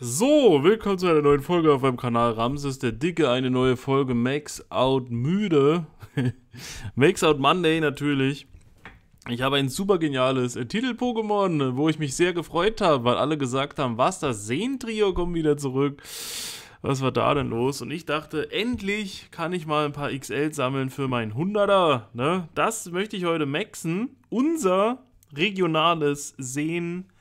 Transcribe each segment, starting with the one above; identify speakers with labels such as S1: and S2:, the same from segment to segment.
S1: So, willkommen zu einer neuen Folge auf meinem Kanal Ramses der Dicke. Eine neue Folge Max Out Müde. Max Out Monday natürlich. Ich habe ein super geniales äh, Titel-Pokémon, äh, wo ich mich sehr gefreut habe, weil alle gesagt haben, was, das Seen-Trio kommt wieder zurück. Was war da denn los? Und ich dachte, endlich kann ich mal ein paar XL sammeln für meinen 100er. Ne? Das möchte ich heute maxen. Unser regionales Seen-Trio.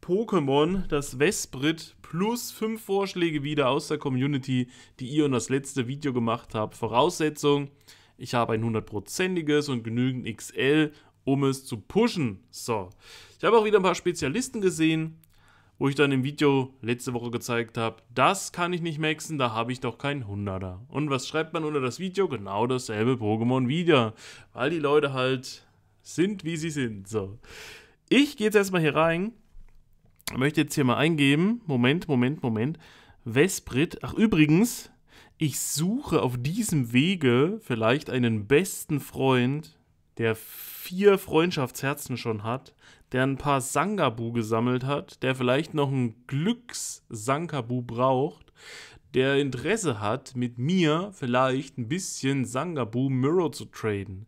S1: Pokémon, das Vesprit, plus fünf Vorschläge wieder aus der Community, die ihr und das letzte Video gemacht habt. Voraussetzung, ich habe ein hundertprozentiges und genügend XL, um es zu pushen. So, ich habe auch wieder ein paar Spezialisten gesehen, wo ich dann im Video letzte Woche gezeigt habe, das kann ich nicht maxen, da habe ich doch keinen Hunderter. Und was schreibt man unter das Video? Genau dasselbe Pokémon wieder, weil die Leute halt sind, wie sie sind. So, ich gehe jetzt erstmal hier rein möchte jetzt hier mal eingeben. Moment, Moment, Moment. Vesprit. Ach, übrigens, ich suche auf diesem Wege vielleicht einen besten Freund, der vier Freundschaftsherzen schon hat, der ein paar Sangabu gesammelt hat, der vielleicht noch ein Glücks-Sangabu braucht, der Interesse hat, mit mir vielleicht ein bisschen Sangabu Mirror zu traden.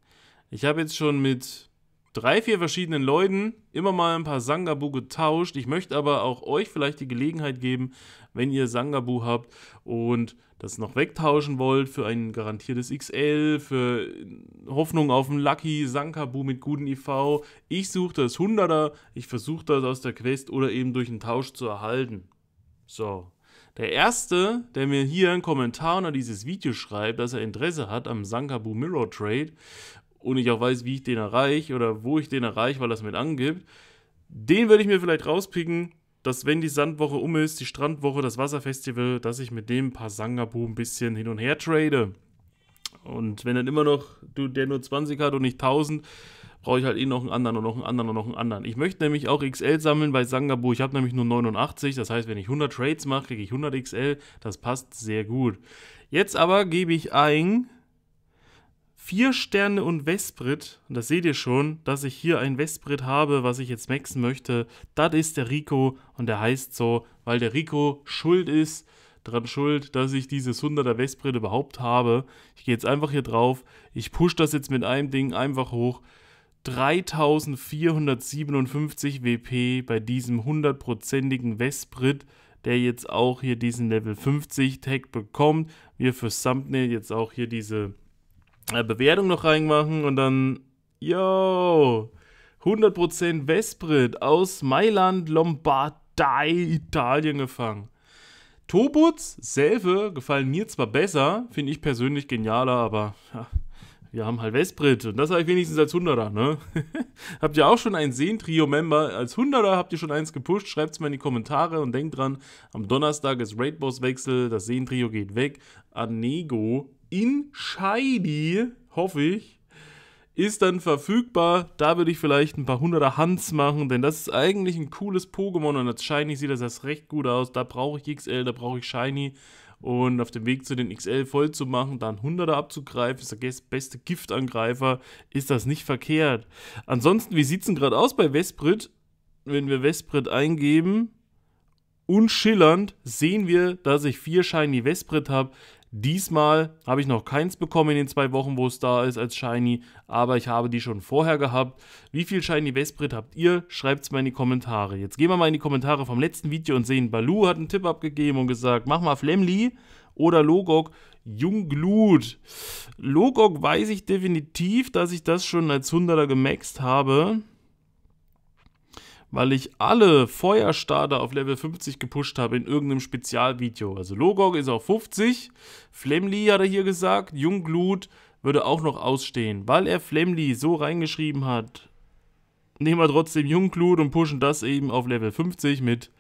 S1: Ich habe jetzt schon mit drei, vier verschiedenen Leuten immer mal ein paar Sangabu getauscht. Ich möchte aber auch euch vielleicht die Gelegenheit geben, wenn ihr Sangabu habt und das noch wegtauschen wollt für ein garantiertes XL, für Hoffnung auf ein Lucky Sangabu mit guten IV. Ich suche das 100er, ich versuche das aus der Quest oder eben durch einen Tausch zu erhalten. So. Der erste, der mir hier einen Kommentar unter dieses Video schreibt, dass er Interesse hat am Sankabu Mirror Trade und ich auch weiß, wie ich den erreiche oder wo ich den erreiche, weil das mit angibt, den würde ich mir vielleicht rauspicken, dass wenn die Sandwoche um ist, die Strandwoche, das Wasserfestival, dass ich mit dem ein paar Sangabu ein bisschen hin und her trade. Und wenn dann immer noch du, der nur 20 hat und nicht 1000, brauche ich halt eh noch einen anderen und noch einen anderen und noch einen anderen. Ich möchte nämlich auch XL sammeln bei Sangabu. Ich habe nämlich nur 89, das heißt, wenn ich 100 Trades mache, kriege ich 100 XL. Das passt sehr gut. Jetzt aber gebe ich ein vier Sterne und Vesprit. Und das seht ihr schon, dass ich hier ein Vesprit habe, was ich jetzt maxen möchte. Das ist der Rico und der heißt so, weil der Rico schuld ist, daran schuld, dass ich dieses 100er Vesprit überhaupt habe. Ich gehe jetzt einfach hier drauf. Ich push das jetzt mit einem Ding einfach hoch. 3457 WP bei diesem 100%igen Vesprit, der jetzt auch hier diesen Level 50 Tag bekommt. Wir fürs Thumbnail jetzt auch hier diese Bewertung noch reinmachen und dann, yo, 100% Vesprit aus Mailand, Lombardei, Italien gefangen. Tobutz, Selve, gefallen mir zwar besser, finde ich persönlich genialer, aber ja, wir haben halt Vesprit und das habe ich wenigstens als 100er, ne? habt ihr auch schon ein Seen-Trio-Member? Als 100er habt ihr schon eins gepusht? Schreibt es mal in die Kommentare und denkt dran, am Donnerstag ist Raid-Boss-Wechsel, das Seen-Trio geht weg. Anego in Scheidi, hoffe ich, ist dann verfügbar. Da würde ich vielleicht ein paar hunderter Hans machen, denn das ist eigentlich ein cooles Pokémon und als Shiny sieht das erst recht gut aus. Da brauche ich XL, da brauche ich Shiny. Und auf dem Weg zu den XL voll zu machen, da Hunderter abzugreifen, ist der beste Giftangreifer, ist das nicht verkehrt. Ansonsten, wie sieht es denn gerade aus bei Vesprit? Wenn wir Vesprit eingeben, unschillernd sehen wir, dass ich vier Shiny Vesprit habe. Diesmal habe ich noch keins bekommen in den zwei Wochen, wo es da ist als Shiny, aber ich habe die schon vorher gehabt. Wie viel Shiny Vesprit habt ihr? Schreibt es mal in die Kommentare. Jetzt gehen wir mal in die Kommentare vom letzten Video und sehen, Balu hat einen Tipp abgegeben und gesagt, mach mal Flemly oder Logok. Jungglut. Logok weiß ich definitiv, dass ich das schon als 100er gemaxt habe weil ich alle Feuerstarter auf Level 50 gepusht habe in irgendeinem Spezialvideo. Also Logog ist auf 50, Flemly hat er hier gesagt, Jungglut würde auch noch ausstehen, weil er Flemly so reingeschrieben hat. Nehmen wir trotzdem Jungglut und pushen das eben auf Level 50 mit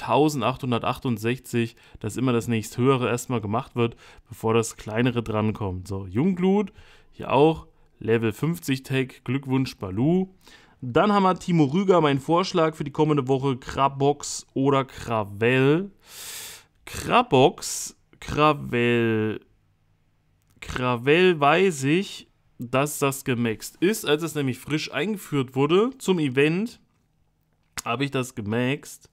S1: 1868, dass immer das nächsthöhere erstmal gemacht wird, bevor das kleinere drankommt. So, Jungglut, hier auch Level 50 Tag, Glückwunsch Balu. Dann haben wir Timo Rüger, mein Vorschlag für die kommende Woche: Krabox oder Kravell. Krabox, Kravell. Kravell weiß ich, dass das gemaxt ist. Als es nämlich frisch eingeführt wurde zum Event, habe ich das gemaxt.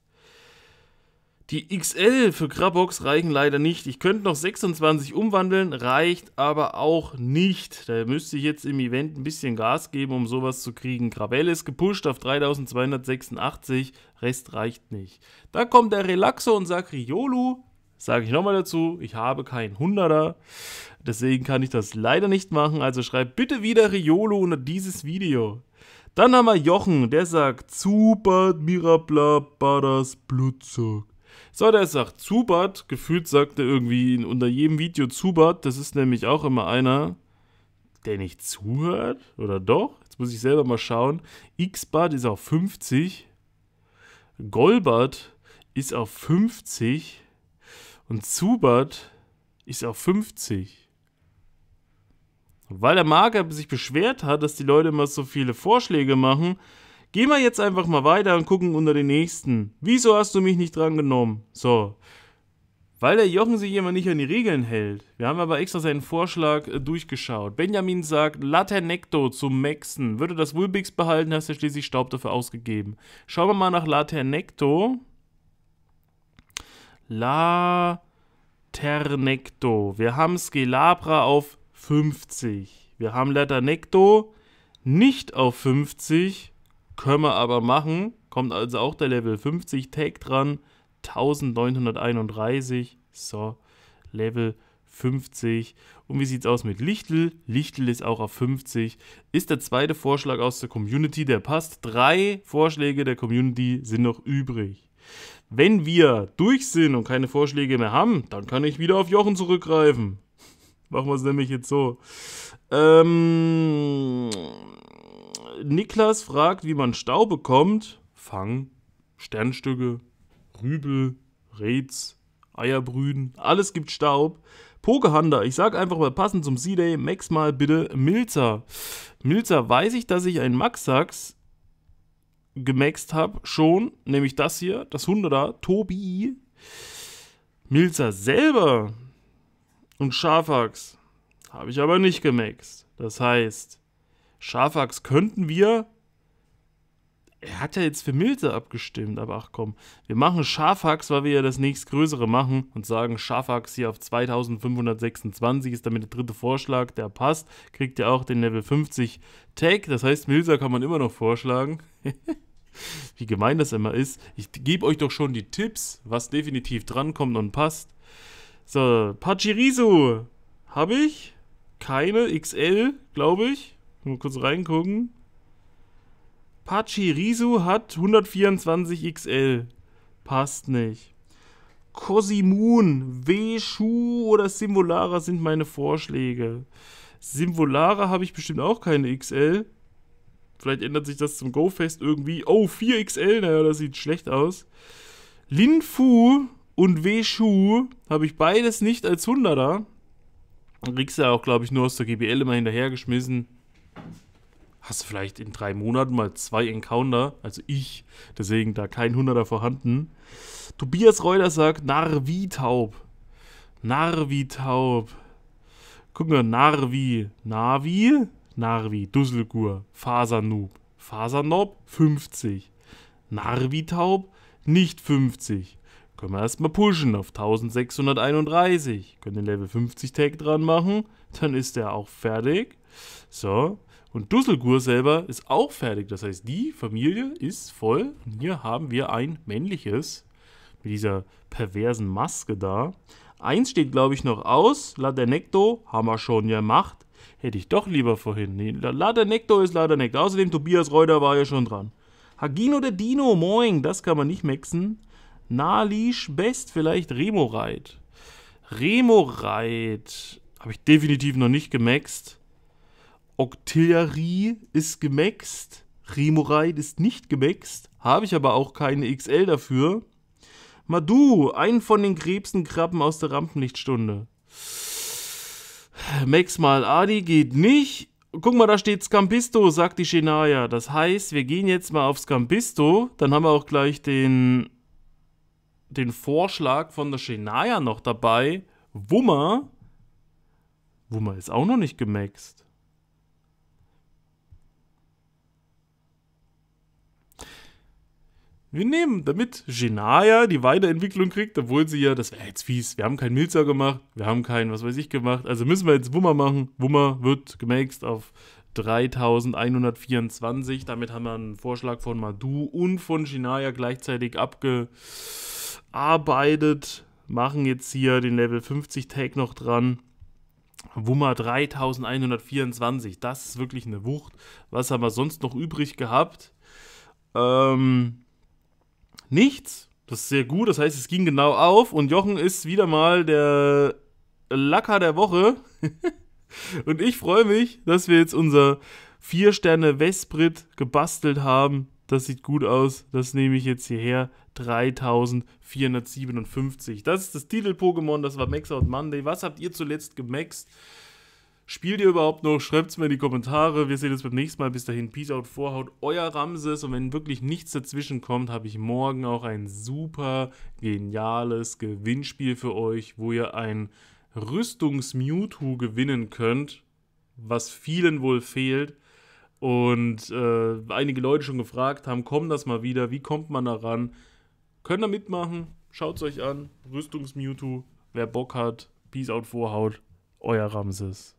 S1: Die XL für Krabox reichen leider nicht. Ich könnte noch 26 umwandeln, reicht aber auch nicht. Da müsste ich jetzt im Event ein bisschen Gas geben, um sowas zu kriegen. Krabell ist gepusht auf 3286, Rest reicht nicht. Da kommt der Relaxo und sagt Riolu. Sage ich nochmal dazu, ich habe keinen Hunderter, deswegen kann ich das leider nicht machen. Also schreibt bitte wieder Riolu unter dieses Video. Dann haben wir Jochen, der sagt Super Mirabla Badas Blutzock. So der sagt Zubat, gefühlt sagt er irgendwie unter jedem Video Zubat, das ist nämlich auch immer einer, der nicht zuhört, oder doch? Jetzt muss ich selber mal schauen. Xbat ist auf 50, Golbat ist auf 50 und Zubat ist auf 50. Weil der Marker sich beschwert hat, dass die Leute immer so viele Vorschläge machen, Gehen wir jetzt einfach mal weiter und gucken unter den nächsten. Wieso hast du mich nicht drangenommen? So. Weil der Jochen sich immer nicht an die Regeln hält. Wir haben aber extra seinen Vorschlag äh, durchgeschaut. Benjamin sagt, Laternecto zum Maxen. Würde das Wulbix behalten, hast du ja schließlich Staub dafür ausgegeben. Schauen wir mal nach Laternecto. Laternecto. Wir haben Skelabra auf 50. Wir haben Laternecto nicht auf 50. Können wir aber machen. Kommt also auch der Level 50 Tag dran. 1931. So, Level 50. Und wie sieht es aus mit Lichtel? Lichtel ist auch auf 50. Ist der zweite Vorschlag aus der Community, der passt. Drei Vorschläge der Community sind noch übrig. Wenn wir durch sind und keine Vorschläge mehr haben, dann kann ich wieder auf Jochen zurückgreifen. Machen wir es nämlich jetzt so. Ähm, Niklas fragt, wie man Stau bekommt. Fang, Sternstücke, Rübel, Reds, Eierbrüden, alles gibt Staub. Pokehander, ich sag einfach mal passend zum C-Day, Max mal bitte Milzer. Milzer, weiß ich, dass ich ein Maxax gemaxt habe, schon, nämlich das hier, das 100er, Tobi. Milzer selber und Schafax habe ich aber nicht gemaxt. Das heißt, Schafax könnten wir. Er hat ja jetzt für Milde abgestimmt, aber ach komm. Wir machen Schafax, weil wir ja das nächstgrößere machen und sagen, Schafax hier auf 2526 ist damit der dritte Vorschlag, der passt. Kriegt ja auch den Level 50 Tag, das heißt, Milza kann man immer noch vorschlagen. Wie gemein das immer ist. Ich gebe euch doch schon die Tipps, was definitiv drankommt und passt. So, Pachirisu habe ich. Keine XL, glaube ich. Mal kurz reingucken. Pachi Risu hat 124 XL. Passt nicht. Cosimoon, Weshu oder Simvolara sind meine Vorschläge. Simvolara habe ich bestimmt auch keine XL. Vielleicht ändert sich das zum Go-Fest irgendwie. Oh, 4XL, naja, das sieht schlecht aus. Linfu und Weshu habe ich beides nicht als 100er. Rix ja auch, glaube ich, nur aus der GBL immer hinterhergeschmissen hast du vielleicht in drei Monaten mal zwei Encounter, also ich, deswegen da kein Hunderter vorhanden. Tobias Reuter sagt, Narvi taub. Narvi taub. Guck mal, Narvi, Narvi? Narvi, Dusselgur, Fasernoob, Fasernob, 50. Narvi taub, nicht 50. Können wir erstmal pushen auf 1631. Können den Level 50 Tag dran machen. Dann ist der auch fertig. So, und Dusselgur selber ist auch fertig. Das heißt, die Familie ist voll. Und hier haben wir ein männliches mit dieser perversen Maske da. Eins steht, glaube ich, noch aus. Ladernecto haben wir schon gemacht. Hätte ich doch lieber vorhin. Nee, Ladernecto ist Ladernecto. Außerdem Tobias Reuter war ja schon dran. Hagino der Dino, moin. Das kann man nicht maxen. Nalisch Best, vielleicht Remo Reit. habe ich definitiv noch nicht gemaxt. Octillerie ist gemaxt, Remoraid ist nicht gemaxt, habe ich aber auch keine XL dafür. Madu, einen von den Krebsenkrabben aus der Rampenlichtstunde. Max mal Adi geht nicht. Guck mal, da steht Scampisto, sagt die Shenaya. Das heißt, wir gehen jetzt mal auf Scampisto. Dann haben wir auch gleich den, den Vorschlag von der Shenaya noch dabei. Wummer. Wummer ist auch noch nicht gemaxt. Wir nehmen, damit Genaya die Weiterentwicklung kriegt, obwohl sie ja, das wäre jetzt fies, wir haben keinen Milzer gemacht, wir haben keinen, was weiß ich, gemacht. Also müssen wir jetzt Wummer machen. Wummer wird gemaxt auf 3124. Damit haben wir einen Vorschlag von Madu und von Genaya gleichzeitig abgearbeitet. Machen jetzt hier den Level 50 Tag noch dran. Wummer 3124, das ist wirklich eine Wucht. Was haben wir sonst noch übrig gehabt? Ähm, Nichts. Das ist sehr gut. Das heißt, es ging genau auf und Jochen ist wieder mal der Lacker der Woche. und ich freue mich, dass wir jetzt unser 4-Sterne-Westbrit gebastelt haben. Das sieht gut aus. Das nehme ich jetzt hierher. 3457. Das ist das Titel-Pokémon. Das war Max Out Monday. Was habt ihr zuletzt gemaxt? Spielt ihr überhaupt noch? Schreibt es mir in die Kommentare. Wir sehen uns beim nächsten Mal. Bis dahin, Peace out, Vorhaut, euer Ramses. Und wenn wirklich nichts dazwischen kommt, habe ich morgen auch ein super geniales Gewinnspiel für euch, wo ihr ein Rüstungs-Mewtwo gewinnen könnt, was vielen wohl fehlt. Und äh, einige Leute schon gefragt haben, kommen das mal wieder? Wie kommt man daran? Könnt ihr mitmachen? Schaut es euch an. Rüstungs-Mewtwo. Wer Bock hat, Peace out, Vorhaut. Euer Ramses.